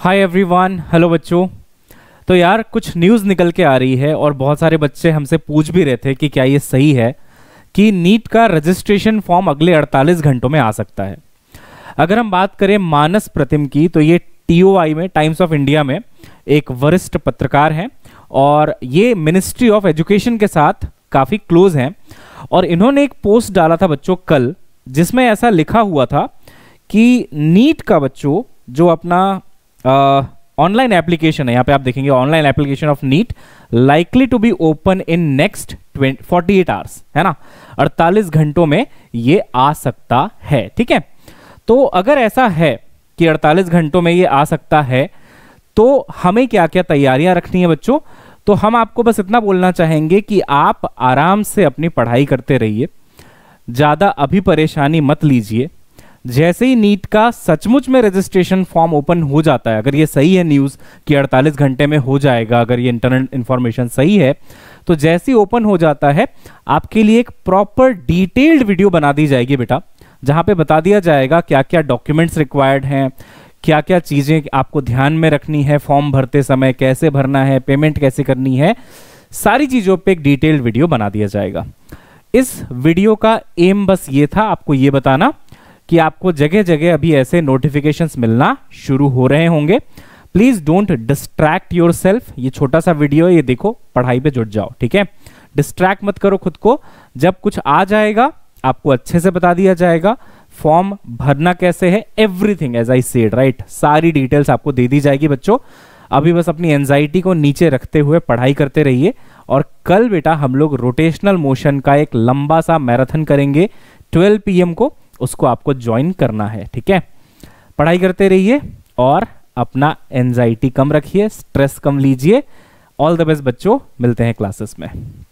hi everyone hello बच्चों तो यार कुछ न्यूज़ निकल के आ रही है और बहुत सारे बच्चे हमसे पूछ भी रहे थे कि क्या ये सही है कि नीट का रजिस्ट्रेशन फॉर्म अगले 48 घंटों में आ सकता है अगर हम बात करें मानस प्रतिम की तो ये टीओआई में टाइम्स ऑफ इंडिया में एक वरिष्ठ पत्रकार हैं और ये मिनिस्ट्री ऑफ एजुकेशन के साथ काफ़ी क्लोज हैं और इन्होंने एक पोस्ट डाला था बच्चों कल जिसमें ऐसा लिखा हुआ था कि नीट का बच्चों जो अपना ऑनलाइन uh, एप्लीकेशन है यहाँ पे आप देखेंगे online application of NEET likely to be open in next forty eight hours है ना अड़तालीस घंटों में ये आ सकता है ठीक है तो अगर ऐसा है कि अड़तालीस घंटों में ये आ सकता है तो हमें क्या क्या तैयारियां रखनी है बच्चों तो हम आपको बस इतना बोलना चाहेंगे कि आप आराम से अपनी पढ़ाई करते रहिए ज़्यादा अभी परेशानी मत लीजिए जैसे ही नीट का सचमुच में रजिस्ट्रेशन फॉर्म ओपन हो जाता है अगर ये सही है न्यूज़ कि 48 घंटे में हो जाएगा अगर ये इंटरनेट इंफॉर्मेशन सही है तो जैसे ही ओपन हो जाता है आपके लिए एक प्रॉपर डिटेल्ड वीडियो बना दी जाएगी बेटा जहां पे बता दिया जाएगा क्या क्या डॉक्यूमेंट्स रिक्वायर्ड हैं क्या क्या चीज़ें आपको ध्यान में रखनी है फॉर्म भरते समय कैसे भरना है पेमेंट कैसे करनी है सारी चीज़ों पे एक डिटेल्ड वीडियो बना दिया जाएगा इस वीडियो का एम बस ये था आपको ये बताना कि आपको जगह जगह अभी ऐसे नोटिफिकेशंस मिलना शुरू हो रहे होंगे प्लीज डोंट डिस्ट्रैक्ट योर ये छोटा सा वीडियो है ये देखो पढ़ाई पे जुट जाओ ठीक है डिस्ट्रैक्ट मत करो खुद को जब कुछ आ जाएगा आपको अच्छे से बता दिया जाएगा फॉर्म भरना कैसे है everything as I said right सारी डिटेल्स आपको दे दी जाएगी बच्चों अभी बस अपनी एंजाइटी को नीचे रखते हुए पढ़ाई करते रहिए और कल बेटा हम लोग रोटेशनल मोशन का एक लंबा सा मैराथन करेंगे 12 पीएम को उसको आपको ज्वाइन करना है ठीक है पढ़ाई करते रहिए और अपना एनजाइटी कम रखिए स्ट्रेस कम लीजिए ऑल द बेस्ट बच्चों मिलते हैं क्लासेस में